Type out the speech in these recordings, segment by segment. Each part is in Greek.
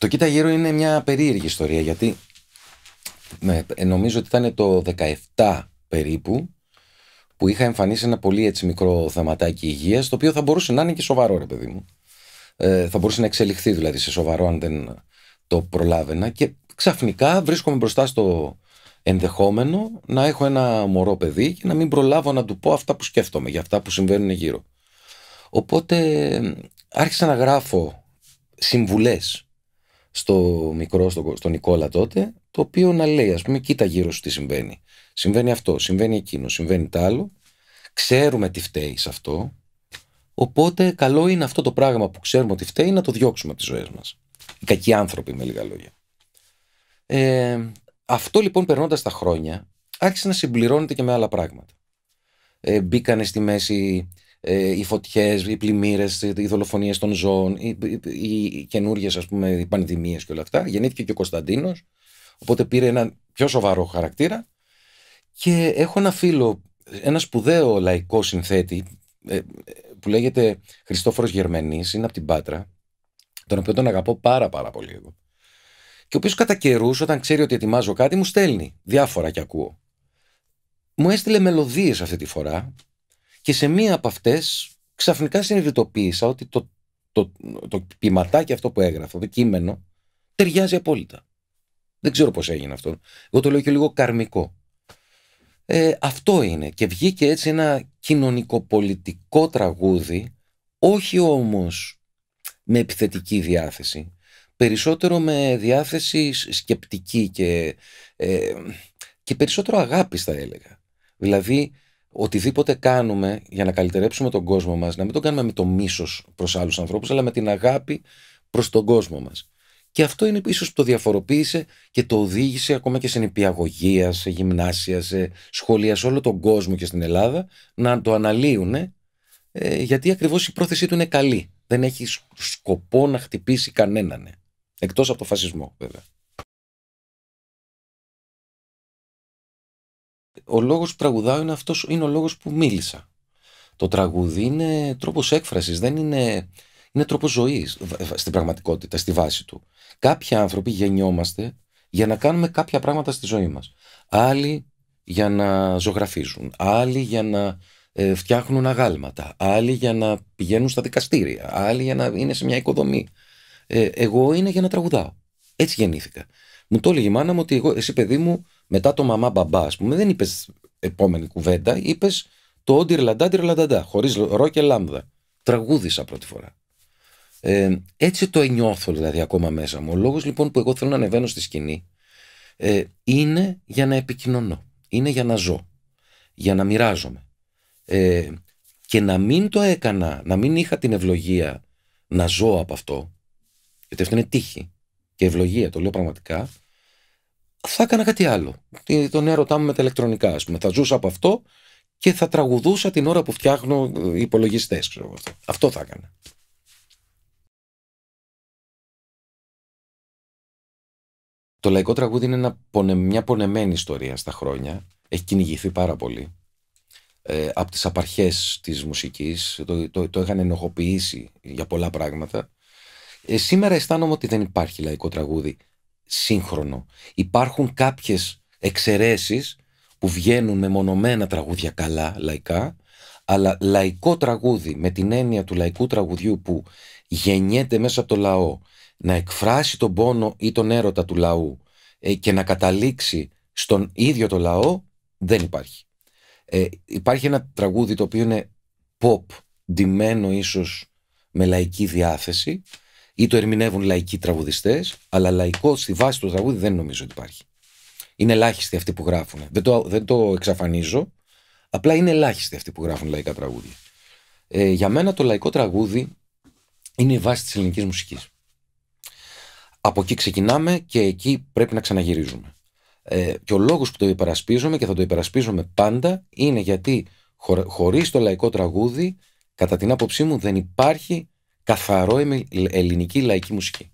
Το Κοίτα Γύρω είναι μια περίεργη ιστορία γιατί ναι, νομίζω ότι ήταν το 17 περίπου που είχα εμφανίσει ένα πολύ έτσι μικρό θεματάκι υγείας, το οποίο θα μπορούσε να είναι και σοβαρό, ρε παιδί μου. Ε, θα μπορούσε να εξελιχθεί δηλαδή σε σοβαρό, αν δεν το προλάβαινα. Και ξαφνικά βρίσκομαι μπροστά στο ενδεχόμενο να έχω ένα μωρό παιδί και να μην προλάβω να του πω αυτά που σκέφτομαι, για αυτά που συμβαίνουν γύρω. Οπότε άρχισα να γράφω συμβουλές στο μικρό, στον Νικόλα τότε, το οποίο να λέει, ας πούμε, κοίτα γύρω σου τι συμβαίνει. Συμβαίνει αυτό, συμβαίνει εκείνο, συμβαίνει τ' άλλο. Ξέρουμε τι φταίει σε αυτό. Οπότε καλό είναι αυτό το πράγμα που ξέρουμε ότι φταίει να το διώξουμε από τις ζωές μας. Οι κακοί άνθρωποι, με λίγα λόγια. Ε, αυτό λοιπόν περνώντας τα χρόνια άρχισε να συμπληρώνεται και με άλλα πράγματα. Ε, μπήκανε στη μέση ε, οι φωτιές, οι πλημμύρες, οι δολοφονίες των ζώων, οι, οι, οι πούμε οι πανδημίες και όλα αυτά. Γεννήθηκε και ο Κωνσταντίνος. οπότε πήρε ένα πιο σοβαρό χαρακτήρα και έχω ένα φίλο, ένα σπουδαίο λαϊκό συνθέτη ε, ε, που λέγεται Χριστόφορος Γερμενής, είναι από την Πάτρα, τον οποίο τον αγαπώ πάρα πάρα πολύ εγώ. Και ο οποίος κατά καιρούς, όταν ξέρει ότι ετοιμάζω κάτι, μου στέλνει διάφορα και ακούω. Μου έστειλε μελωδίες αυτή τη φορά και σε μία από αυτές ξαφνικά συνειδητοποίησα ότι το, το, το, το ποιηματάκι αυτό που έγραφα, το κείμενο, ταιριάζει απόλυτα. Δεν ξέρω πώς έγινε αυτό. Εγώ το λέω και λίγο καρμικό. Ε, αυτό είναι και βγήκε έτσι ένα κοινωνικοπολιτικό τραγούδι, όχι όμως με επιθετική διάθεση, περισσότερο με διάθεση σκεπτική και, ε, και περισσότερο αγάπη θα έλεγα. Δηλαδή οτιδήποτε κάνουμε για να καλυτερέψουμε τον κόσμο μας, να μην τον κάνουμε με το μίσος προς άλλους ανθρώπους, αλλά με την αγάπη προς τον κόσμο μας. Και αυτό είναι ίσως που το διαφοροποίησε και το οδήγησε ακόμα και σε νηπιαγωγία, σε γυμνάσια, σε σχολεία, σε όλο τον κόσμο και στην Ελλάδα να το αναλύουν ε, γιατί ακριβώς η πρόθεσή του είναι καλή. Δεν έχει σκοπό να χτυπήσει κανέναν. Εκτός Εκτός από το φασισμό βέβαια. Ο λόγος που τραγουδάω είναι, αυτός, είναι ο λόγος που μίλησα. Το τραγούδι είναι τρόπος έκφρασης, δεν είναι είναι τρόπος ζωής στην πραγματικότητα, στη βάση του. Κάποιοι άνθρωποι γεννιόμαστε για να κάνουμε κάποια πράγματα στη ζωή μας. Άλλοι για να ζωγραφίζουν. Άλλοι για να ε, φτιάχνουν αγάλματα. Άλλοι για να πηγαίνουν στα δικαστήρια. Άλλοι για να είναι σε μια οικοδομή. Ε, εγώ είναι για να τραγουδάω. Έτσι γεννήθηκα. Μου το έλεγε η μάνα μου ότι εγώ, εσύ παιδί μου, μετά το μαμά μπαμπά, ας πούμε, δεν είπες επόμενη κουβέντα, είπες το όντι ρλαντά, λαντάντα, χωρί ρο και λάμδα. Τραγούδισα πρώτη φορά. Ε, έτσι το ενιώθω δηλαδή ακόμα μέσα μου. Ο λόγος λοιπόν που εγώ θέλω να ανεβαίνω στη σκηνή ε, είναι για να επικοινωνώ, είναι για να ζω, για να μοιράζομαι. Ε, και να μην το έκανα, να μην είχα την ευλογία να ζω από αυτό, γιατί αυτό είναι τύχη και ευλογία, το λέω πραγματικά, θα έκανα κάτι άλλο. Τον έρωτά μου με τα ηλεκτρονικά, ας πούμε. Θα ζούσα από αυτό και θα τραγουδούσα την ώρα που φτιάχνω ε, υπολογιστές, αυτό. αυτό θα έκανα. Το λαϊκό τραγούδι είναι μια πονεμένη ιστορία στα χρόνια. Έχει κυνηγηθεί πάρα πολύ. Ε, από τις απαρχές της μουσικής το, το, το είχαν ενοχοποιήσει για πολλά πράγματα. Ε, σήμερα αισθάνομαι ότι δεν υπάρχει λαϊκό τραγούδι σύγχρονο. Υπάρχουν κάποιες εξαιρέσεις που βγαίνουν με μονομένα τραγούδια καλά, λαϊκά, αλλά λαϊκό τραγούδι με την έννοια του λαϊκού τραγουδιού που γεννιέται μέσα από το λαό να εκφράσει τον πόνο ή τον έρωτα του λαού ε, και να καταλήξει στον ίδιο το λαό δεν υπάρχει. Ε, υπάρχει ένα τραγούδι το οποίο είναι pop, ντυμένο ίσως με λαϊκή διάθεση ή το ερμηνεύουν λαϊκοί τραγουδιστές, αλλά λαϊκό στη βάση του τραγούδι δεν νομίζω ότι υπάρχει. Είναι ελάχιστοι αυτοί που γράφουν. Δεν το, δεν το εξαφανίζω, απλά είναι ελάχιστοι αυτοί που γράφουν λαϊκά τραγούδια. Ε, για μένα το λαϊκό τραγούδι είναι η βάση της ελληνικής μουσικής από εκεί ξεκινάμε και εκεί πρέπει να ξαναγυρίζουμε. Ε, και ο λόγος που το υπερασπίζομαι και θα το υπερασπίζομαι πάντα είναι γιατί χω, χωρίς το λαϊκό τραγούδι, κατά την άποψή μου, δεν υπάρχει καθαρό ελληνική λαϊκή μουσική.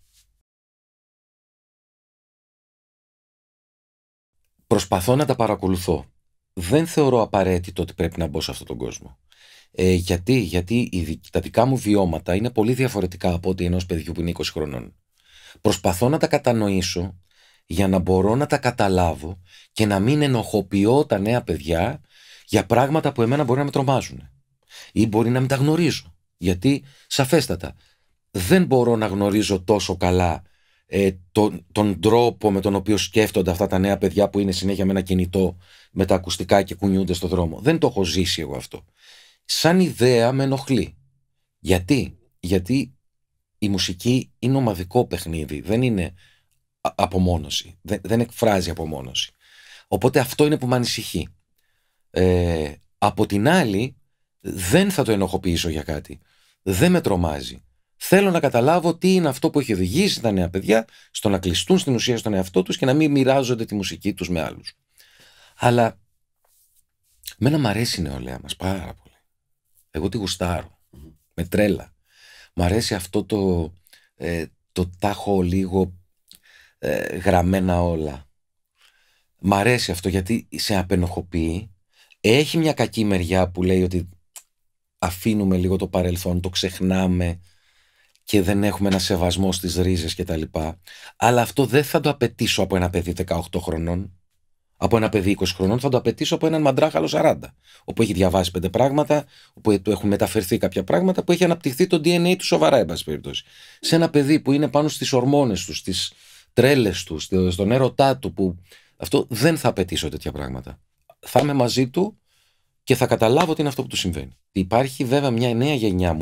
Προσπαθώ να τα παρακολουθώ. Δεν θεωρώ απαραίτητο ότι πρέπει να μπω σε αυτόν τον κόσμο. Ε, γιατί γιατί τα δικά μου βιώματα είναι πολύ διαφορετικά από ό,τι ενός παιδιού που είναι 20 χρονών. Προσπαθώ να τα κατανοήσω για να μπορώ να τα καταλάβω και να μην ενοχοποιώ τα νέα παιδιά για πράγματα που εμένα μπορεί να με τρομάζουν ή μπορεί να μην τα γνωρίζω. Γιατί σαφέστατα δεν μπορώ να γνωρίζω τόσο καλά ε, τον, τον τρόπο με τον οποίο σκέφτονται αυτά τα νέα παιδιά που είναι συνέχεια με ένα κινητό, με τα ακουστικά και κουνιούνται στο δρόμο. Δεν το έχω ζήσει εγώ αυτό. Σαν ιδέα με ενοχλεί. Γιατί, Γιατί η μουσική είναι ομαδικό παιχνίδι, δεν είναι απομόνωση, δεν, εκφράζει απομόνωση. Οπότε αυτό είναι που με ανησυχεί. Ε, από την άλλη, δεν θα το ενοχοποιήσω για κάτι. Δεν με τρομάζει. Θέλω να καταλάβω τι είναι αυτό που έχει οδηγήσει τα νέα παιδιά στο να κλειστούν στην ουσία στον εαυτό τους και να μην μοιράζονται τη μουσική τους με άλλους. Αλλά μένα μ' αρέσει η νεολαία μας πάρα πολύ. Εγώ τη γουσταρω Με τρέλα. Μ' αρέσει αυτό το, ε, το λίγο ε, γραμμένα όλα. Μ' αρέσει αυτό γιατί σε απενοχοποιεί. Έχει μια κακή μεριά που λέει ότι αφήνουμε λίγο το παρελθόν, το ξεχνάμε και δεν έχουμε ένα σεβασμό στις ρίζες και τα λοιπά. Αλλά αυτό δεν θα το απαιτήσω από ένα παιδί 18 χρονών από ένα παιδί 20 χρονών, θα το απαιτήσω από έναν μαντράχαλο 40, όπου έχει διαβάσει πέντε πράγματα, όπου του έχουν μεταφερθεί κάποια πράγματα, που έχει αναπτυχθεί το DNA του σοβαρά, εν πάση περιπτώσει. Σε ένα παιδί που είναι πάνω στις ορμόνες του, στις τρέλες του, στον έρωτά του, που αυτό δεν θα απαιτήσω τέτοια πράγματα. Θα είμαι μαζί του και θα καταλάβω τι είναι αυτό που του συμβαίνει. Υπάρχει βέβαια μια νέα γενιά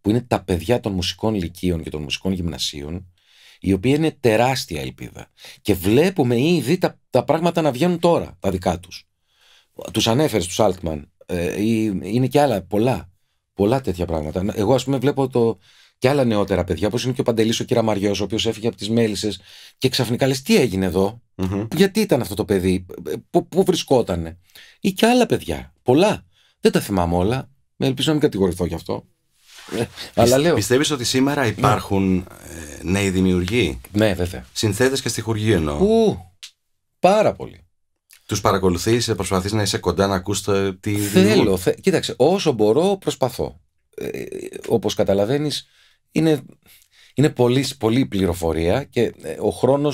που είναι τα παιδιά των μουσικών λυκείων και των μουσικών γυμνασίων, η οποία είναι τεράστια ελπίδα. Και βλέπουμε ήδη τα, τα πράγματα να βγαίνουν τώρα, τα δικά τους. Τους ανέφερες τους Altman, ε, είναι και άλλα πολλά, πολλά τέτοια πράγματα. Εγώ ας πούμε βλέπω το, και άλλα νεότερα παιδιά, όπως είναι και ο Παντελής ο Κυραμαριός, ο οποίος έφυγε από τις Μέλισσες και ξαφνικά λες: Τι έγινε mm-hmm. γιατί ήταν αυτό το παιδί, πού βρισκότανε. Ή και άλλα παιδιά. Πολλά. Δεν τα θυμάμαι όλα. Με ελπίζω να μην κατηγορηθώ γι' αυτό. Ε, αλλά Πιστεύεις ότι σήμερα ναι. υπάρχουν ναι. νέοι δημιουργοί. Ναι, βέβαια. Συνθέτες και στοιχουργοί εννοώ. πάρα πολύ. Τους παρακολουθείς, ε, προσπαθείς να είσαι κοντά να ακούς τι. Θέλω. Κοίταξε, όσο μπορώ, προσπαθώ. Ε, Όπως καταλαβαίνεις, είναι, είναι πολύ, πολύ πληροφορία και ο χρόνος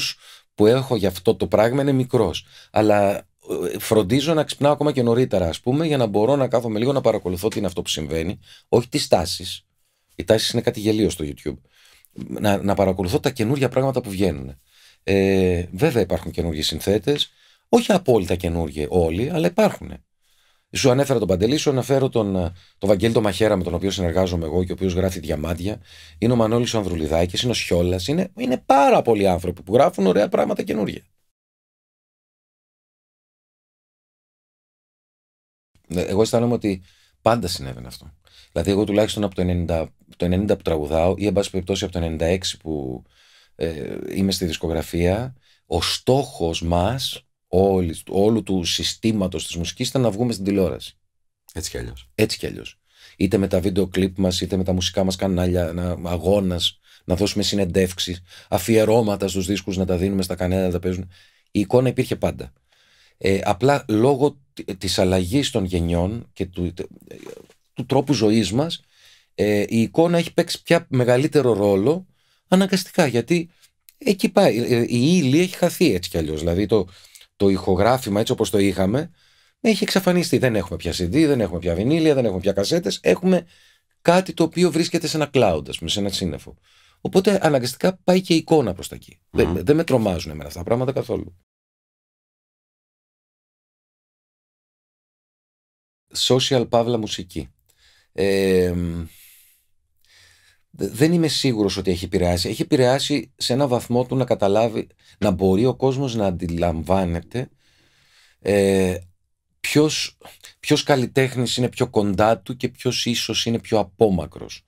που έχω για αυτό το πράγμα είναι μικρός. Αλλά φροντίζω να ξυπνάω ακόμα και νωρίτερα, ας πούμε, για να μπορώ να κάθομαι λίγο να παρακολουθώ τι είναι αυτό που συμβαίνει. Όχι τις τάσεις. Οι τάσεις είναι κάτι γελίο στο YouTube. Να, να παρακολουθώ τα καινούργια πράγματα που βγαίνουν. Ε, βέβαια υπάρχουν καινούργιοι συνθέτες. Όχι απόλυτα καινούργιοι όλοι, αλλά υπάρχουν. Σου ανέφερα τον Παντελή, σου αναφέρω τον, τον Βαγγέλη τον Μαχέρα με τον οποίο συνεργάζομαι εγώ και ο οποίος γράφει διαμάντια. Είναι ο Μανώλης Ανδρουλιδάκης, είναι ο Σιόλας. Είναι, είναι πάρα πολλοί άνθρωποι που γράφουν ωραία πράγματα καινούργια. Ναι, εγώ αισθάνομαι ότι πάντα συνέβαινε αυτό. Δηλαδή, εγώ τουλάχιστον από το 90, το 90 που τραγουδάω ή, εν πάση περιπτώσει, από το 96 που ε, είμαι στη δισκογραφία, ο στόχος μας, όλου του συστήματος της μουσικής, ήταν να βγούμε στην τηλεόραση. Έτσι κι αλλιώς. Έτσι κι αλλιώς. Είτε με τα βίντεο κλιπ μας, είτε με τα μουσικά μας κανάλια, αγώνας, να δώσουμε συνεντεύξεις, αφιερώματα στους δίσκους να τα δίνουμε στα κανένα, να τα παίζουν. Η εικόνα υπήρχε πάντα. Ε, απλά λόγω της αλλαγής των γενιών και του, του τρόπου ζωής μας ε, η εικόνα έχει παίξει πια μεγαλύτερο ρόλο αναγκαστικά γιατί εκεί πάει, ε, η ύλη έχει χαθεί έτσι κι αλλιώς δηλαδή το, το ηχογράφημα έτσι όπως το είχαμε έχει εξαφανιστεί, δεν έχουμε πια CD, δεν έχουμε πια βινίλια, δεν έχουμε πια κασέτες έχουμε κάτι το οποίο βρίσκεται σε ένα cloud πούμε, σε ένα σύννεφο Οπότε αναγκαστικά πάει και η εικόνα προς τα εκεί. Δεν, δεν με τρομάζουν εμένα αυτά τα πράγματα καθόλου. social παύλα μουσική. Ε, δεν είμαι σίγουρος ότι έχει επηρεάσει. Έχει επηρεάσει σε ένα βαθμό του να καταλάβει, να μπορεί ο κόσμος να αντιλαμβάνεται ε, ποιος, ποιος καλλιτέχνης είναι πιο κοντά του και ποιος ίσως είναι πιο απόμακρος.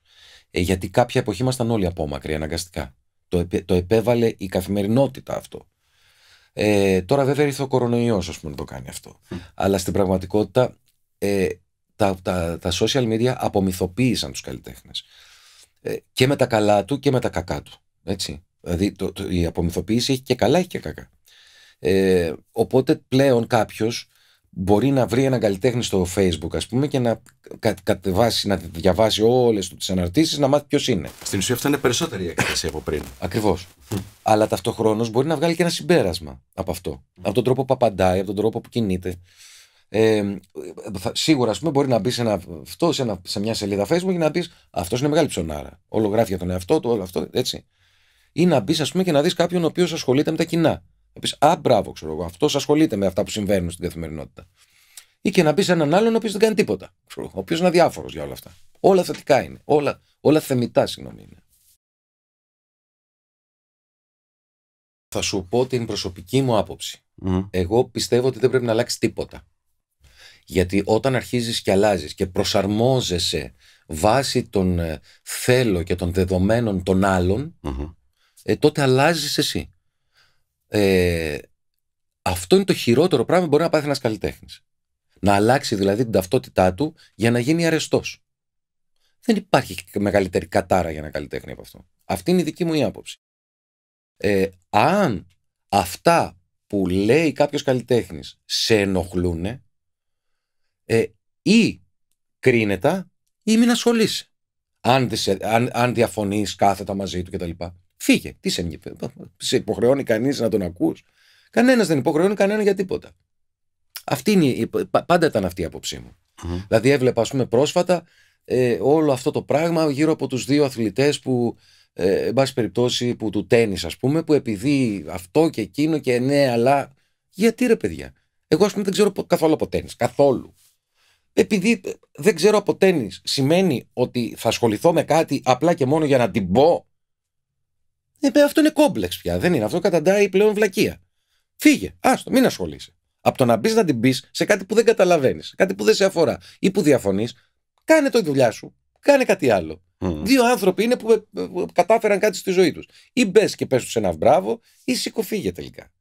Ε, γιατί κάποια εποχή ήμασταν όλοι απόμακροι αναγκαστικά. Το, το επέβαλε η καθημερινότητα αυτό. Ε, τώρα βέβαια ήρθε ο κορονοϊός ας πούμε να το κάνει αυτό. Αλλά στην πραγματικότητα ε, τα, τα, τα social media απομυθοποίησαν τους καλλιτέχνες. Ε, και με τα καλά του και με τα κακά του. Έτσι. Δηλαδή το, η απομυθοποίηση έχει και καλά έχει και κακά. Ε, οπότε πλέον κάποιος μπορεί να βρει έναν καλλιτέχνη στο facebook ας πούμε και να κα, κατεβάσει, να διαβάσει όλες τις αναρτήσεις να μάθει ποιος είναι. Στην ουσία αυτό είναι περισσότερη έκθεση από πριν. Ακριβώς. Αλλά ταυτόχρονος μπορεί να βγάλει και ένα συμπέρασμα από αυτό. Από τον τρόπο που απαντάει, από τον τρόπο που κινείται. Ε, σίγουρα, ας πούμε, μπορεί να μπεις σε, σε, σε μια σελίδα Facebook και να πεις Αυτός είναι μεγάλη ψωνάρα. Όλο για τον εαυτό του, όλο αυτό, έτσι. Ή να μπεις, ας πούμε, και να δεις κάποιον ο οποίος ασχολείται με τα κοινά. Να πεις Α, μπράβο, ξέρω εγώ, αυτός ασχολείται με αυτά που συμβαίνουν στην καθημερινότητα. Ή και να μπεις σε έναν άλλον ο οποίος δεν κάνει τίποτα. Ξέρω, ο οποίος είναι αδιάφορος για όλα αυτά. Όλα θετικά είναι. Όλα, όλα θεμητά, συγγνώμη. Είναι. Θα σου πω την προσωπική μου άποψη. Mm. Εγώ πιστεύω ότι δεν πρέπει να αλλάξει τίποτα. Γιατί όταν αρχίζεις και αλλάζεις και προσαρμόζεσαι βάσει των ε, θέλω και των δεδομένων των αλλων ε, τότε αλλάζεις εσύ. Ε, αυτό είναι το χειρότερο πράγμα που μπορεί να πάθει ένας καλλιτέχνης. Να αλλάξει δηλαδή την ταυτότητά του για να γίνει αρεστός. Δεν υπάρχει μεγαλύτερη κατάρα για ένα καλλιτέχνη από αυτό. Αυτή είναι η δική μου η άποψη. Ε, αν αυτά που λέει κάποιος καλλιτέχνης σε ενοχλούνε, ε, ή κρίνεται ή μην ασχολείσαι. Αν, αν, αν διαφωνείς κάθετα μαζί του κτλ. Φύγε. Τι σε, σε υποχρεώνει κανείς να τον ακούς. Κανένας δεν υποχρεώνει κανένα για τίποτα. Αυτή πάντα ήταν αυτή η άποψή μου. Δηλαδή έβλεπα πρόσφατα ε, όλο αυτό το πράγμα γύρω από τους δύο αθλητές που ε, εν πάση περιπτώσει που του τέννις ας πούμε που επειδή αυτό και εκείνο και ναι αλλά γιατί ρε παιδιά εγώ ας πούμε δεν ξέρω καθόλου από τέννις καθόλου επειδή δεν ξέρω από τέννη, σημαίνει ότι θα ασχοληθώ με κάτι απλά και μόνο για να την πω. Ε, αυτό είναι κόμπλεξ πια. Δεν είναι. Αυτό καταντάει πλέον βλακεία. Φύγε. Άστο, μην ασχολείσαι. Από το να μπεις να την πεις σε κάτι που δεν καταλαβαίνεις, κάτι που δεν σε αφορά ή που διαφωνείς, κάνε το δουλειά σου. Κάνε κάτι άλλο. Δύο άνθρωποι είναι που ε, ε, κατάφεραν κάτι στη ζωή τους. Ή μπες και πες τους ένα μπράβο, ή σηκωφίγε τελικά.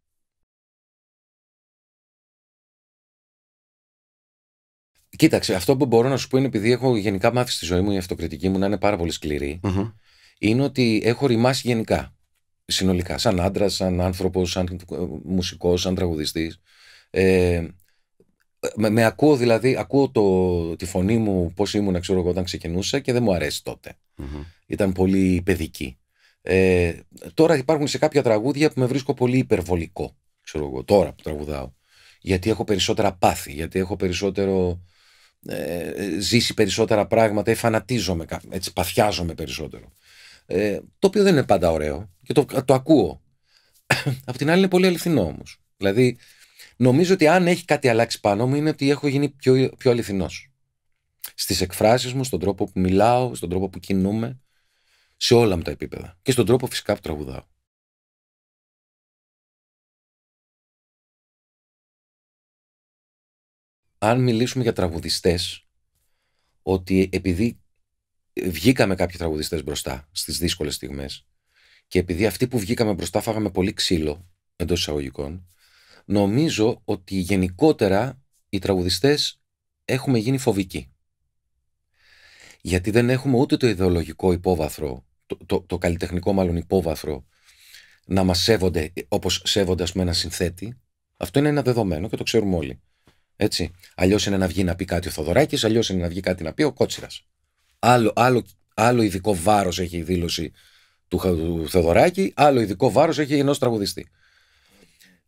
Κοίταξε, αυτό που μπορώ να σου πω είναι επειδή έχω γενικά μάθει στη ζωή μου η αυτοκριτική μου να είναι πάρα πολύ είναι ότι έχω ρημάσει γενικά. Συνολικά. Σαν άντρα, σαν άνθρωπος, σαν μουσικός, σαν τραγουδιστής. Ε, με, ακούω δηλαδή, ακούω το, τη φωνή μου πώς ήμουν ξέρω, εγώ, όταν ξεκινούσα και δεν μου αρέσει Ήταν πολύ παιδική. Ε, τώρα υπάρχουν σε κάποια τραγούδια που με βρίσκω πολύ υπερβολικό. Ξέρω εγώ, τώρα που τραγουδάω. Γιατί έχω περισσότερα πάθη, γιατί έχω περισσότερο ε, ε, ζήσει περισσότερα πράγματα ή φανατίζομαι, έτσι παθιάζομαι περισσότερο. Ε, το οποίο δεν είναι πάντα ωραίο και το, το ακούω. Απ' την άλλη είναι πολύ αληθινό όμως. Δηλαδή, νομίζω ότι αν έχει κάτι αλλάξει πάνω μου είναι ότι έχω γίνει πιο, πιο αληθινός. Στις εκφράσεις μου, στον τρόπο που μιλάω, στον τρόπο που κινούμαι, σε όλα μου τα επίπεδα. Και στον τρόπο φυσικά που τραγουδάω. αν μιλήσουμε για τραγουδιστές ότι επειδή βγήκαμε κάποιοι τραγουδιστές μπροστά στις δύσκολες στιγμές και επειδή αυτοί που βγήκαμε μπροστά φάγαμε πολύ ξύλο εντός εισαγωγικών, νομίζω ότι γενικότερα οι τραγουδιστές έχουμε γίνει φοβικοί. Γιατί δεν έχουμε ούτε το ιδεολογικό υπόβαθρο, το, το, καλλιτεχνικό μάλλον υπόβαθρο, να μας σέβονται όπως σέβονται ας πούμε ένα συνθέτη. Αυτό είναι ένα δεδομένο και το ξέρουμε όλοι. Έτσι. Αλλιώς είναι να βγει να πει κάτι ο Θοδωράκης, αλλιώς είναι να βγει κάτι να πει ο Κότσιρας. Άλλο, άλλο, άλλο ειδικό βάρος έχει η δήλωση του, του Θεοδωράκη, άλλο ειδικό βάρος έχει ενός τραγουδιστή.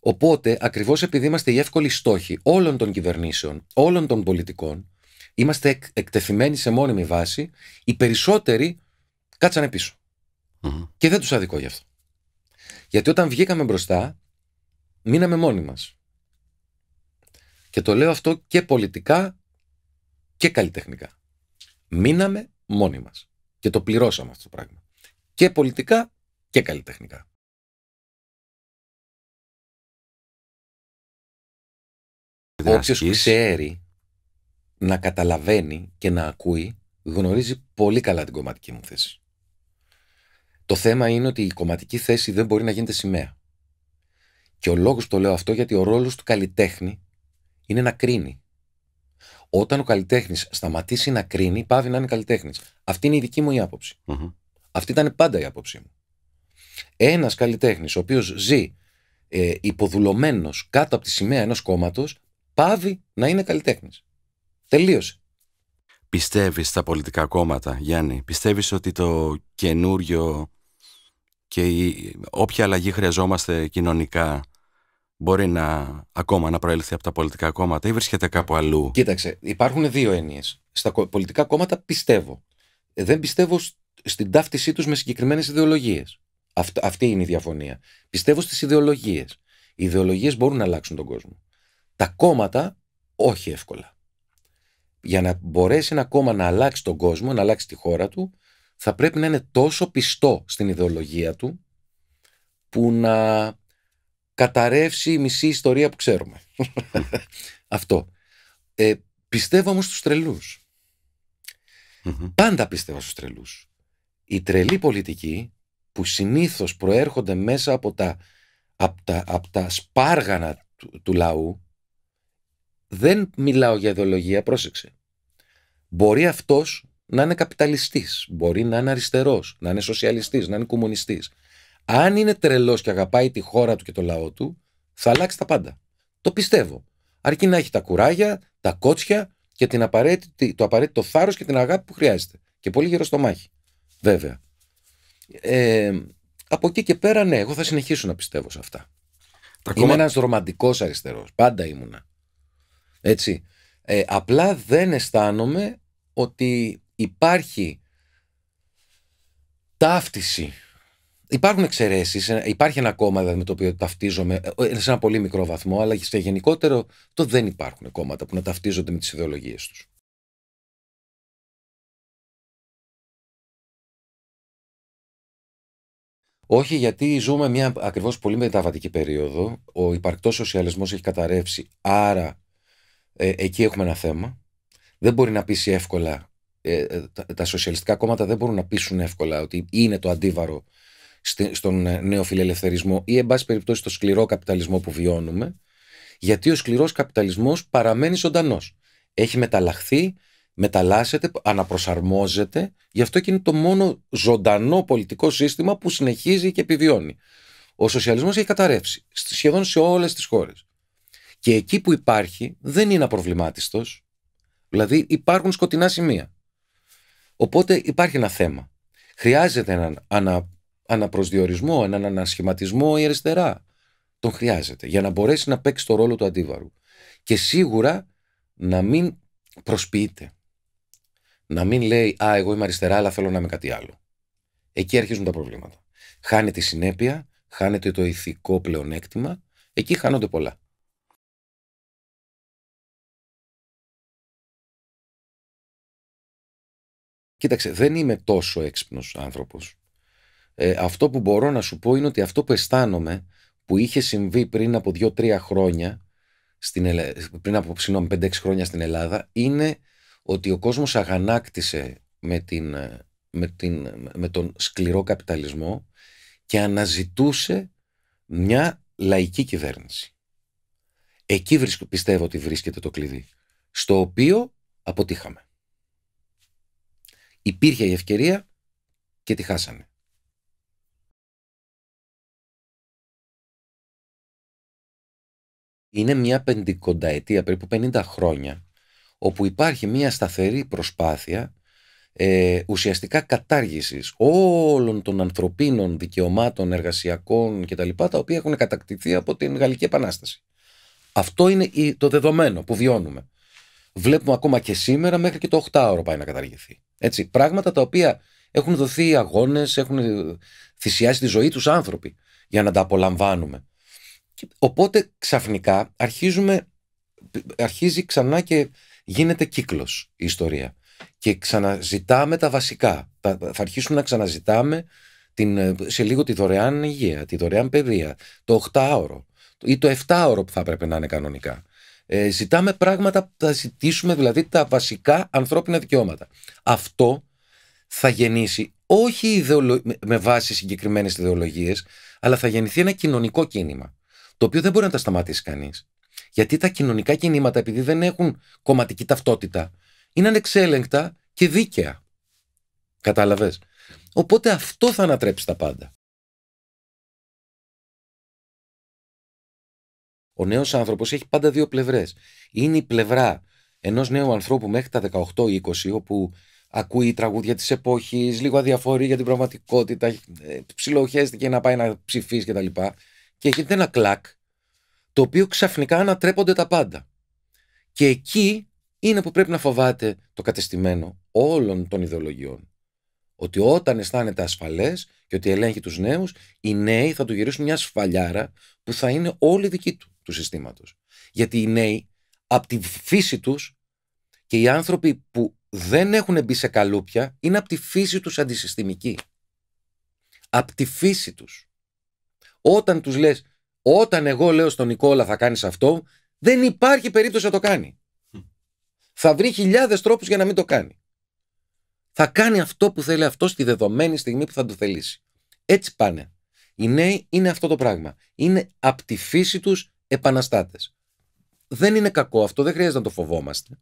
Οπότε, ακριβώς επειδή είμαστε οι εύκολοι στόχοι όλων των κυβερνήσεων, όλων των πολιτικών, είμαστε εκ, εκτεθειμένοι σε μόνιμη βάση, οι περισσότεροι κάτσανε Και δεν τους αδικό γι' αυτό. Γιατί όταν βγήκαμε μπροστά, μείναμε μόνοι μας. Και το λέω αυτό και πολιτικά και καλλιτεχνικά. Μείναμε μόνοι μας. Και το πληρώσαμε αυτό το πράγμα. Και πολιτικά και καλλιτεχνικά. Όποιος ξέρει να καταλαβαίνει και να ακούει, γνωρίζει πολύ καλά την κομματική μου θέση. Το θέμα είναι ότι η κομματική θέση δεν μπορεί να γίνεται σημαία. Και ο λόγος το λέω αυτό γιατί ο ρόλος του καλλιτέχνη είναι να κρίνει. Όταν ο καλλιτέχνης σταματήσει να κρίνει, πάβει να είναι καλλιτέχνης. Αυτή είναι η δική μου η αποψη Αυτή ήταν πάντα η άποψή μου. Ένας καλλιτέχνης, ο οποίος ζει ε, υποδουλωμένος κάτω από τη σημαία ενός κόμματος, πάβει να είναι καλλιτέχνης. Τελείωσε. Πιστεύεις στα πολιτικά κόμματα, Γιάννη. Πιστεύεις ότι το καινούριο και όποια αλλαγή χρειαζόμαστε κοινωνικά μπορεί να, ακόμα να προέλθει από τα πολιτικά κόμματα ή βρίσκεται κάπου αλλού. Κοίταξε, υπάρχουν δύο έννοιες. Στα πολιτικά κόμματα πιστεύω. Δεν πιστεύω στην ταύτισή τους με συγκεκριμένες ιδεολογίες. Αυτή είναι η διαφωνία. Πιστεύω στις ιδεολογίες. Οι ιδεολογίες μπορούν να αλλάξουν τον κόσμο. Τα κόμματα όχι εύκολα. Για να μπορέσει ένα κόμμα να αλλάξει τον κόσμο, να αλλάξει τη χώρα του, θα πρέπει να είναι τόσο πιστό στην ιδεολογία του που να καταρρεύσει η μισή ιστορία που ξέρουμε. Αυτό. Ε, πιστεύω όμως στους τρελους Πάντα πιστεύω στους τρελούς. Οι τρελοί πολιτικοί που συνήθως προέρχονται μέσα από τα, από τα, από τα σπάργανα του, του λαού δεν μιλάω για ιδεολογία, πρόσεξε. Μπορεί αυτός να είναι καπιταλιστής, μπορεί να είναι αριστερός, να είναι σοσιαλιστής, να είναι κομμουνιστής. Αν είναι τρελός και αγαπάει τη χώρα του και το λαό του, θα αλλάξει τα πάντα. Το πιστεύω. Αρκεί να έχει τα κουράγια, τα κότσια και την απαραίτητη, το απαραίτητο θάρρος και την αγάπη που χρειάζεται. Και πολύ γύρω στο μάχη. Βέβαια. Ε, από εκεί και πέρα, ναι, εγώ θα συνεχίσω να πιστεύω σε αυτά. Τα Είμαι κόμμα... ένας ρομαντικός αριστερός. Πάντα ήμουνα. Έτσι. Ε, απλά δεν αισθάνομαι ότι υπάρχει ταύτιση Υπάρχουν εξαιρέσεις. Ε, υπάρχει ένα κόμμα δηλαδή, με το οποίο ταυτίζομαι ε, ε, σε ένα πολύ μικρό βαθμό, αλλά σε γενικότερο το δεν υπάρχουν κόμματα που να ταυτίζονται με τις ιδεολογίες τους. Όχι, γιατί ζούμε μια ακριβώς πολύ μεταβατική περίοδο. Ο υπαρκτός σοσιαλισμός έχει καταρρεύσει. Άρα ε, εκεί έχουμε ένα θέμα. Δεν μπορεί να πείσει εύκολα. τα, τα σοσιαλιστικά κόμματα δεν μπορούν να πείσουν εύκολα ότι είναι το αντίβαρο στον ε, νέο φιλελευθερισμό ή εν πάση περιπτώσει στο σκληρό καπιταλισμό που βιώνουμε γιατί ο σκληρός καπιταλισμός παραμένει ζωντανός. Έχει μεταλλαχθεί, μεταλλάσσεται, αναπροσαρμόζεται, γι' αυτό και είναι το μόνο ζωντανό πολιτικό σύστημα που συνεχίζει και επιβιώνει. Ο σοσιαλισμός έχει καταρρεύσει σχεδόν σε όλες τις χώρες. Και εκεί που υπάρχει δεν είναι απροβλημάτιστος, δηλαδή υπάρχουν σκοτεινά σημεία. Οπότε υπάρχει ένα θέμα. Χρειάζεται έναν ανα, αναπροσδιορισμό, έναν ανασχηματισμό η αριστερά. Τον χρειάζεται για να μπορέσει να παίξει το ρόλο του αντίβαρου. Και σίγουρα να μην προσποιείται. Να μην λέει Α, εγώ είμαι αριστερά, αλλά θέλω να είμαι κάτι άλλο. Εκεί αρχίζουν τα προβλήματα. Χάνεται η συνέπεια, χάνεται το ηθικό πλεονέκτημα, εκεί χάνονται πολλά. Κοίταξε, δεν είμαι τόσο έξυπνος άνθρωπος ε, αυτό που μπορώ να σου πω είναι ότι αυτό που αισθάνομαι που είχε συμβεί πριν από 2-3 χρόνια, στην πριν από συγγνώμη, 5-6 χρόνια στην Ελλάδα, είναι ότι ο κόσμος αγανάκτησε με, την, ε, με, την, με τον σκληρό καπιταλισμό και αναζητούσε μια λαϊκή κυβέρνηση. Εκεί βρίσκω, πιστεύω ότι βρίσκεται το κλειδί, στο οποίο αποτύχαμε. Υπήρχε η ευκαιρία και τη χάσαμε. είναι μια πεντηκονταετία, περίπου 50 χρόνια, όπου υπάρχει μια σταθερή προσπάθεια ε, ουσιαστικά κατάργησης όλων των ανθρωπίνων δικαιωμάτων, εργασιακών κτλ. Τα, τα οποία έχουν κατακτηθεί από την Γαλλική Επανάσταση. Αυτό είναι το δεδομένο που βιώνουμε. Βλέπουμε ακόμα και σήμερα μέχρι και το 8ωρο πάει να καταργηθεί. Έτσι, πράγματα τα οποία έχουν δοθεί αγώνες, έχουν θυσιάσει τη ζωή τους άνθρωποι για να τα απολαμβάνουμε. Οπότε ξαφνικά αρχίζουμε, αρχίζει ξανά και γίνεται κύκλος η ιστορία. Και ξαναζητάμε τα βασικά. Θα αρχίσουμε να ξαναζητάμε την, σε λίγο τη δωρεάν υγεία, τη δωρεάν παιδεία, το 8ωρο ή το 7ωρο που θα έπρεπε να είναι κανονικά. Ε, ζητάμε πράγματα που θα ζητήσουμε, δηλαδή τα βασικά ανθρώπινα δικαιώματα. Αυτό θα γεννήσει όχι ιδεολο... με βάση συγκεκριμένες ιδεολογίες, αλλά θα γεννηθεί ένα κοινωνικό κίνημα το οποίο δεν μπορεί να τα σταματήσει κανείς. Γιατί τα κοινωνικά κινήματα, επειδή δεν έχουν κομματική ταυτότητα, είναι ανεξέλεγκτα και δίκαια. Κατάλαβες. Οπότε αυτό θα ανατρέψει τα πάντα. Ο νέος άνθρωπος έχει πάντα δύο πλευρές. Είναι η πλευρά ενός νέου ανθρώπου μέχρι τα 18-20, όπου ακούει τραγούδια της εποχής, λίγο αδιαφορεί για την πραγματικότητα, ε, ψιλοχέστηκε να πάει να ψηφίσει κτλ και γίνεται ένα κλακ το οποίο ξαφνικά ανατρέπονται τα πάντα. Και εκεί είναι που πρέπει να φοβάται το κατεστημένο όλων των ιδεολογιών. Ότι όταν αισθάνεται ασφαλές και ότι ελέγχει τους νέους, οι νέοι θα του γυρίσουν μια σφαλιάρα που θα είναι όλη δική του του συστήματος. Γιατί οι νέοι, από τη φύση τους και οι άνθρωποι που δεν έχουν μπει σε καλούπια, είναι από τη φύση τους αντισυστημικοί. Από τη φύση τους. Όταν τους λες, όταν εγώ λέω στον Νικόλα θα κάνεις αυτό, δεν υπάρχει περίπτωση να το κάνει. Θα βρει χιλιάδες τρόπους για να μην το κάνει. Θα κάνει αυτό που θέλει αυτός στη δεδομένη στιγμή που θα το θελήσει. Έτσι πάνε. Οι νέοι είναι αυτό το πράγμα. Είναι από τη φύση τους επαναστάτες. Δεν είναι κακό αυτό, δεν χρειάζεται να το φοβόμαστε.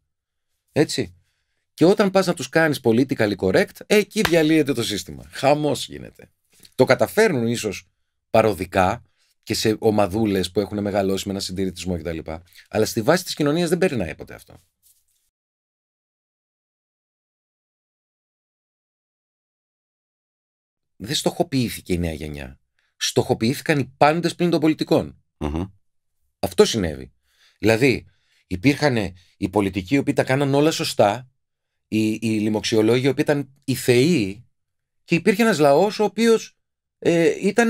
Έτσι. Και όταν πας να τους κάνεις πολιτικά correct, εκεί διαλύεται το σύστημα. Χαμός γίνεται. Το καταφέρνουν ίσως παροδικά και σε ομαδούλες που έχουν μεγαλώσει με ένα συντηρητισμό κτλ. Αλλά στη βάση της κοινωνίας δεν περνάει ποτέ αυτό. Δεν στοχοποιήθηκε η νέα γενιά. Στοχοποιήθηκαν οι πάντες πλην των πολιτικων Αυτό συνέβη. Δηλαδή, υπήρχαν οι πολιτικοί οι οποίοι τα κάναν όλα σωστά, οι, οι λοιμοξιολόγοι οι οποίοι ήταν οι θεοί, και υπήρχε ένας λαός ο οποίος ε, ήταν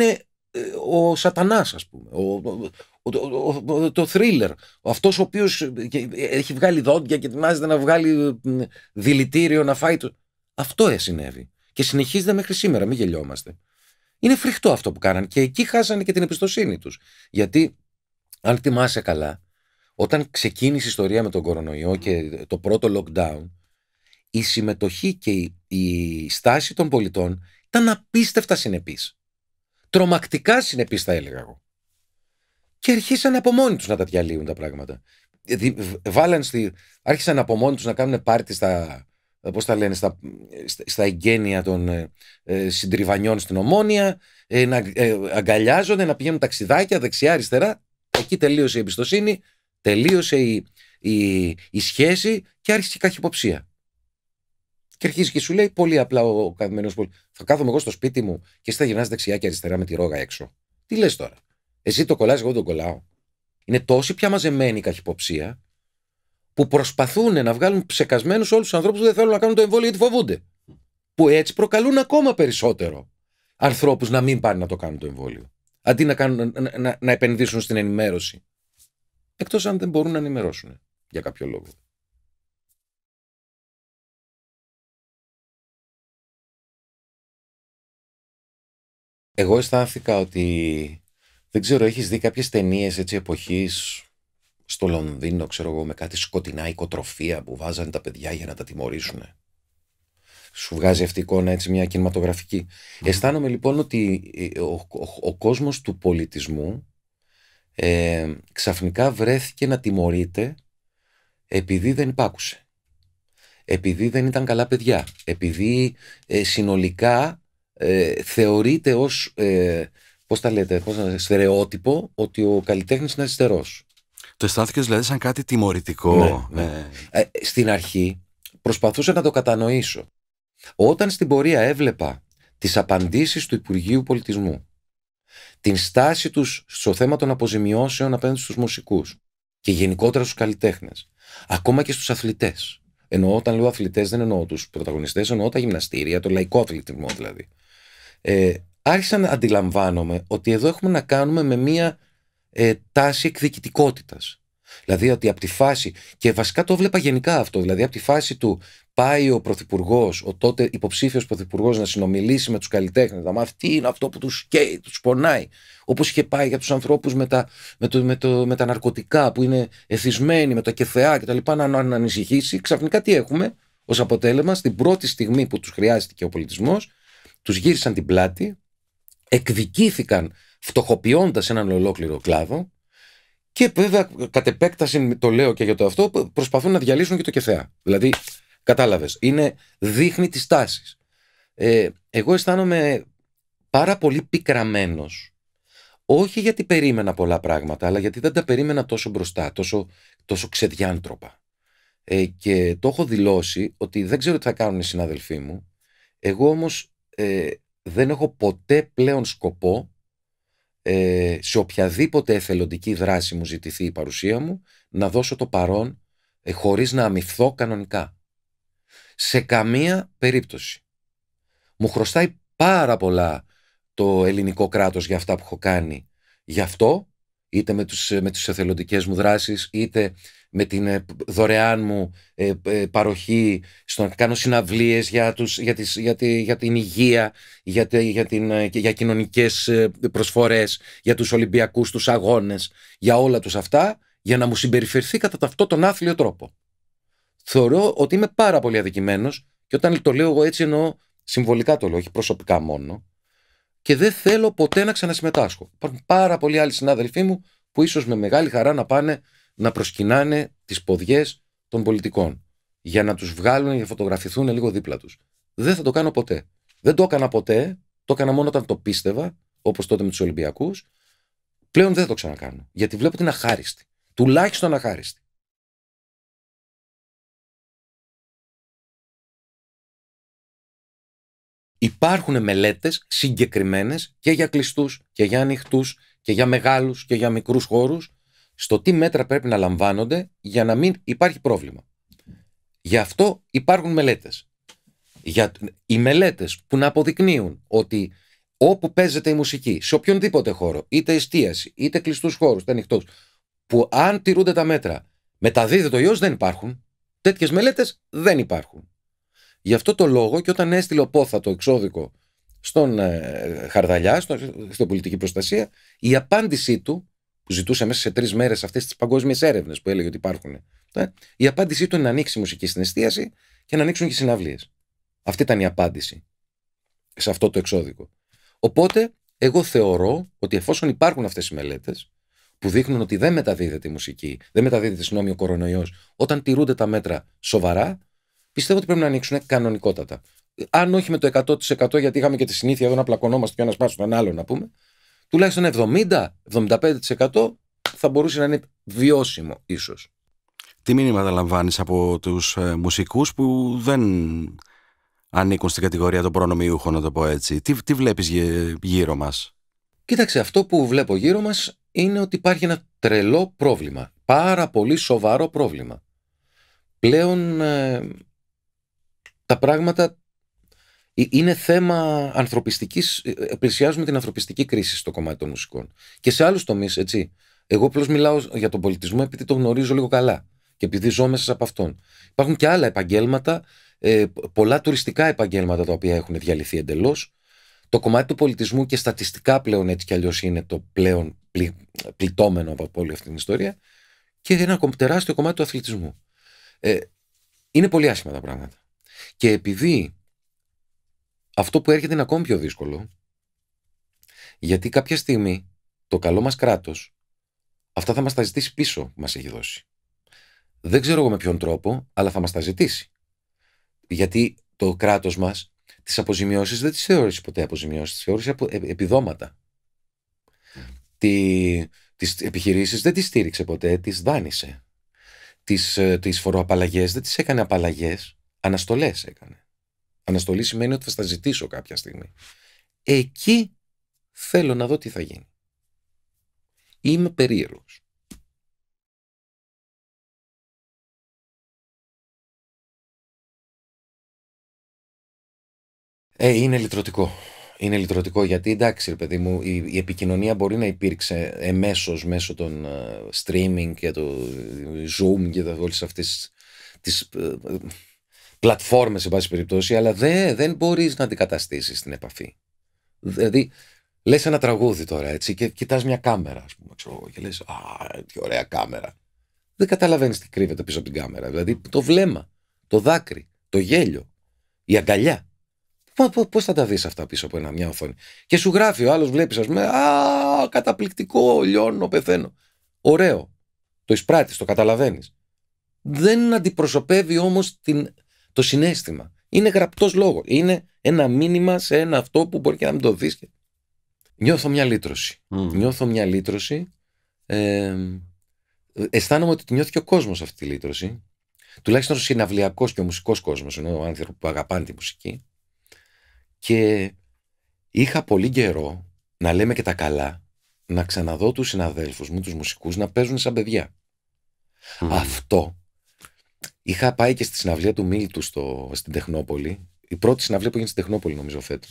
ο σατανάς ας πούμε ο, το θρίλερ αυτός ο οποίος έχει βγάλει δόντια και ετοιμάζεται να βγάλει δηλητήριο να φάει αυτό συνέβη και συνεχίζεται μέχρι σήμερα μην γελιόμαστε είναι φρικτό αυτό που κάνανε και εκεί χάσανε και την εμπιστοσύνη τους γιατί αν θυμάσαι καλά όταν ξεκίνησε η ιστορία με τον κορονοϊό και το πρώτο lockdown η συμμετοχή και η, η στάση των πολιτών ήταν απίστευτα συνεπής Τρομακτικά συνεπείς, θα έλεγα εγώ. Και αρχίσαν από μόνοι τους να τα διαλύουν τα πράγματα. Βάλαν στη... Άρχισαν από μόνοι τους να κάνουν πάρτι στα. Πώς τα λένε, στα, στα εγγένεια των ε, ε, συντριβανιών στην Ομόνια, ε, να ε, αγκαλιάζονται, να πηγαίνουν ταξιδάκια δεξιά-αριστερά. Εκεί τελείωσε η εμπιστοσύνη, τελείωσε η, η, η σχέση και άρχισε η καχυποψία. Και αρχίζει και σου λέει πολύ απλά ο καθημερινό πολίτη. Θα κάθομαι εγώ στο σπίτι μου και εσύ θα γυρνάς δεξιά και αριστερά με τη ρόγα έξω. Τι λες τώρα. Εσύ το κολλάς, εγώ τον κολλάω. Είναι τόση πια μαζεμένη η καχυποψία που προσπαθούν να βγάλουν ψεκασμένους όλους τους ανθρώπους που δεν θέλουν να κάνουν το εμβόλιο γιατί φοβούνται. Που έτσι προκαλούν ακόμα περισσότερο ανθρώπους να μην πάνε να το κάνουν το εμβόλιο. Αντί να, κάνουν, να, να, να επενδύσουν στην ενημέρωση. Εκτός αν δεν μπορούν να ενημερώσουν για κάποιο λόγο. Εγώ αισθάνθηκα ότι. Δεν ξέρω, έχεις δει κάποιες ταινίες εποχής στο Λονδίνο, ξέρω εγώ, με κάτι σκοτεινά οικοτροφία που βάζανε τα παιδιά για να τα τιμωρήσουν. Σου βγάζει αυτή η εικόνα έτσι μια κινηματογραφική. Mm. Αισθάνομαι λοιπόν ότι ε, ο, ο, κόσμος του πολιτισμού ε, ξαφνικά βρέθηκε να τιμωρείται επειδή δεν υπάκουσε. Επειδή δεν ήταν καλά παιδιά. Επειδή ε, συνολικά ε, θεωρείται ως, ε, πώς στερεότυπο ότι ο καλλιτέχνης είναι αριστερός. Το αισθάνθηκες δηλαδή σαν κάτι τιμωρητικό. Ναι, ναι. ναι. Ε, στην αρχή προσπαθούσα να το κατανοήσω. Όταν στην πορεία έβλεπα τις απαντήσεις του Υπουργείου Πολιτισμού, την στάση τους στο θέμα των αποζημιώσεων απέναντι στους μουσικούς και γενικότερα στους καλλιτέχνες, ακόμα και στους αθλητές. Ενώ όταν λέω αθλητές δεν εννοώ τους πρωταγωνιστές, εννοώ τα γυμναστήρια, το λαϊκό αθλητισμό δηλαδή ε, άρχισα να αντιλαμβάνομαι ότι εδώ έχουμε να κάνουμε με μία ε, τάση εκδικητικότητας. Δηλαδή ότι από τη φάση, και βασικά το βλέπα γενικά αυτό, δηλαδή από τη φάση του πάει ο πρωθυπουργός, ο τότε υποψήφιος πρωθυπουργός να συνομιλήσει με τους καλλιτέχνες, να μάθει τι είναι αυτό που τους καίει, τους πονάει. Όπως είχε πάει για τους ανθρώπους με, τα, με, το, με, το, με τα ναρκωτικά που είναι εθισμένοι, με τα κεφαιά κτλ. Να, να, να ανησυχήσει. Ξαφνικά τι έχουμε ως αποτέλεσμα στην πρώτη στιγμή που τους χρειάστηκε ο πολιτισμός, τους γύρισαν την πλάτη, εκδικήθηκαν φτωχοποιώντας έναν ολόκληρο κλάδο και βέβαια κατ' επέκταση, το λέω και για το αυτό, προσπαθούν να διαλύσουν και το κεφαία. Δηλαδή, κατάλαβες, είναι, δείχνει τις τάσεις. Ε, εγώ αισθάνομαι πάρα πολύ πικραμένος όχι γιατί περίμενα πολλά πράγματα, αλλά γιατί δεν τα περίμενα τόσο μπροστά, τόσο, τόσο ξεδιάντροπα. Ε, και το έχω δηλώσει ότι δεν ξέρω τι θα κάνουν οι συνάδελφοί μου. Εγώ όμως ε, δεν έχω ποτέ πλέον σκοπό ε, σε οποιαδήποτε εθελοντική δράση μου ζητηθεί η παρουσία μου να δώσω το παρόν ε, χωρίς να αμυφθώ κανονικά. Σε καμία περίπτωση. Μου χρωστάει πάρα πολλά το ελληνικό κράτος για αυτά που έχω κάνει. Γι' αυτό, είτε με, τους, ε, με τις εθελοντικές μου δράσεις, είτε με την ε, δωρεάν μου ε, ε, παροχή, στο να κάνω συναυλίες για, τους, για, τις, για, για την υγεία, για, τη, για, την, για κοινωνικές προσφορές, για τους Ολυμπιακούς, τους αγώνες, για όλα τους αυτά, για να μου συμπεριφερθεί κατά αυτό τον άθλιο τρόπο. Θεωρώ ότι είμαι πάρα πολύ αδικημένος και όταν το λέω εγώ έτσι εννοώ συμβολικά το λέω, όχι προσωπικά μόνο, και δεν θέλω ποτέ να ξανασυμμετάσχω. Υπάρχουν πάρα πολλοί άλλοι συνάδελφοί μου που ίσως με μεγάλη χαρά να πάνε να προσκυνάνε τις ποδιές των πολιτικών για να τους βγάλουν για φωτογραφηθούν λίγο δίπλα τους. Δεν θα το κάνω ποτέ. Δεν το έκανα ποτέ, το έκανα μόνο όταν το πίστευα, όπως τότε με τους Ολυμπιακούς. Πλέον δεν θα το ξανακάνω, γιατί βλέπω είναι αχάριστη. Τουλάχιστον αχάριστη. Υπάρχουν μελέτες συγκεκριμένες και για κλειστούς, και για ανοιχτούς, και για μεγάλους και για μικρούς χώρους στο τι μέτρα πρέπει να λαμβάνονται για να μην υπάρχει πρόβλημα. Γι' αυτό υπάρχουν μελέτες. Για... Οι μελέτες που να αποδεικνύουν ότι όπου παίζεται η μουσική, σε οποιονδήποτε χώρο, είτε εστίαση, είτε κλειστούς χώρους, είτε ανοιχτό, που αν τηρούνται τα μέτρα, μεταδίδεται ο ιός, δεν υπάρχουν. Τέτοιες μελέτες δεν υπάρχουν. Γι' αυτό το λόγο και όταν έστειλε ο Πόθα το εξώδικο στον ε, Χαρδαλιά, ε, στην πολιτική προστασία, η απάντησή του που ζητούσε μέσα σε τρεις μέρες αυτές τις παγκόσμιες έρευνες που έλεγε ότι υπάρχουν. Ε, η απάντησή του είναι να ανοίξει η μουσική στην εστίαση και να ανοίξουν και οι συναυλίες. Αυτή ήταν η απάντηση σε αυτό το εξώδικο. Οπότε, εγώ θεωρώ ότι εφόσον υπάρχουν αυτές οι μελέτες που δείχνουν ότι δεν μεταδίδεται η μουσική, δεν μεταδίδεται συγγνώμη ο κορονοϊός, όταν τηρούνται τα μέτρα σοβαρά, πιστεύω ότι πρέπει να ανοίξουν κανονικότατα. Αν όχι με το 100% γιατί είχαμε και τη συνήθεια εδώ να πλακωνόμαστε και να σπάσουμε τον άλλο, να πούμε, τουλάχιστον 70-75% θα μπορούσε να είναι βιώσιμο ίσως. Τι μήνυματα λαμβάνεις από τους ε, μουσικούς που δεν ανήκουν στην κατηγορία των προνομιούχων, να το πω έτσι. Τι, τι βλέπεις γύρω μας. Κοίταξε, αυτό που βλέπω γύρω μας είναι ότι υπάρχει ένα τρελό πρόβλημα. Πάρα πολύ σοβαρό πρόβλημα. Πλέον ε, τα πράγματα ε, είναι θέμα ανθρωπιστικής. Ε, πλησιάζουμε την ανθρωπιστική κρίση στο κομμάτι των μουσικών. Και σε άλλους τομείς, έτσι. Εγώ απλώς μιλάω για τον πολιτισμό επειδή το γνωρίζω λίγο καλά και επειδή ζω μέσα από αυτόν. Υπάρχουν και άλλα επαγγέλματα, ε, πολλά τουριστικά επαγγέλματα τα οποία έχουν διαλυθεί εντελώς. Το κομμάτι του πολιτισμού και στατιστικά πλέον έτσι κι αλλιώς είναι το πλέον πληττόμενο από όλη αυτή την ιστορία. Και ένα τεράστιο κομμάτι του αθλητισμού. είναι πολύ άσχημα τα πράγματα. Και επειδή αυτό που έρχεται είναι ακόμη πιο δύσκολο. Γιατί κάποια στιγμή το καλό μας κράτος αυτά θα μας τα ζητήσει πίσω που μας έχει δώσει. Δεν ξέρω εγώ με ποιον τρόπο, αλλά θα μας τα ζητήσει. Γιατί το κράτος μας τις αποζημιώσεις δεν τις θεώρησε ποτέ αποζημιώσεις, τις θεώρησε ε, επιδόματα. Τι... Τις επιχειρήσεις δεν τις στήριξε ποτέ, τις δάνεισε. Τις τις ε, δεν τις έκανε απαλλαγές, αναστολές έκανε. Αναστολή σημαίνει ότι θα στα ζητήσω κάποια στιγμή. Εκεί θέλω να δω τι θα γίνει. Είμαι περίεργος. Ε, είναι λυτρωτικό. Είναι λυτρωτικό γιατί εντάξει, ρε παιδί μου, η, η επικοινωνία μπορεί να υπήρξε εμέσως μέσω των ε, streaming και το ε, Zoom και όλες αυτές τις ε, πλατφόρμε, σε πάση περιπτώσει, αλλά δεν μπορείς να αντικαταστήσεις την επαφή. Δηλαδή, λες ένα τραγούδι τώρα, έτσι, και κοιτάς μια κάμερα, ας πούμε, ξέρω, και λες, Α, τι ωραία κάμερα. Δεν καταλαβαίνεις τι κρύβεται πίσω από την κάμερα. Δηλαδή, το βλέμμα, το δάκρυ, το γέλιο, η αγκαλιά. Πώς θα τα δεις αυτά πίσω από ένα, μια οθόνη. Και σου γράφει ο άλλος, βλέπεις, ας πούμε, Α, καταπληκτικό, λιώνω, πεθαίνω. Ωραίο. Το εισπράττεις, το καταλαβαίνεις. Δεν αντιπροσωπεύει όμως την το συνέστημα. Είναι γραπτός λόγο. Είναι ένα μήνυμα σε ένα αυτό που μπορεί και να μην το δεις. Νιώθω μια λύτρωση. Mm. Νιώθω μια λύτρωση. Ε, αισθάνομαι ότι τη νιώθει και ο κόσμος αυτή τη λύτρωση. Τουλάχιστον ο συναυλιακός και ο μουσικός κόσμος. Ενώ ο άνθρωπο που αγαπάνε τη μουσική. Και είχα πολύ καιρό να λέμε και τα καλά, να ξαναδώ τους συναδέλφους μου, τους μουσικούς, να παίζουν σαν παιδιά. Αυτό Είχα πάει και στη συναυλία του Μίλτου στο, στην Τεχνόπολη. Η πρώτη συναυλία που έγινε στην Τεχνόπολη, νομίζω, φέτος.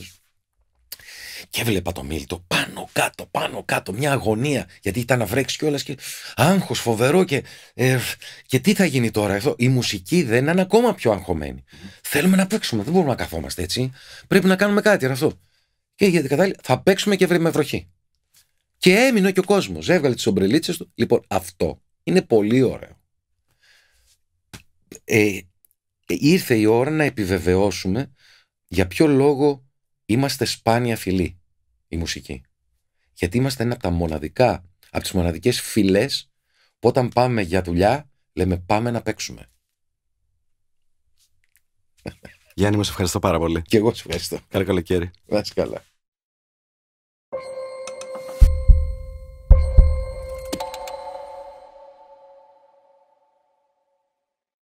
Και έβλεπα το Μίλτο πάνω κάτω, πάνω κάτω, μια αγωνία. Γιατί ήταν να βρέξει κιόλας και άγχος φοβερό. Και, ε, και τι θα γίνει τώρα, εδώ. Η μουσική δεν είναι ακόμα πιο αγχωμένη. Θέλουμε να παίξουμε, δεν μπορούμε να καθόμαστε έτσι. Πρέπει να κάνουμε κάτι, αυτό. Και γιατί κατάλληλα θα παίξουμε και με βροχή. Και έμεινε και ο κόσμος. Έβγαλε τις ομπρελίτσες του. Λοιπόν, αυτό είναι πολύ ωραίο. Ε, ε, ήρθε η ώρα να επιβεβαιώσουμε για ποιο λόγο είμαστε σπάνια φιλοί η μουσική. Γιατί είμαστε ένα από τα μοναδικά, από τις μοναδικές φιλές που όταν πάμε για δουλειά λέμε πάμε να παίξουμε. Γιάννη, μας ευχαριστώ πάρα πολύ. Και εγώ σε ευχαριστώ. Καλό καλοκαίρι. Να καλά.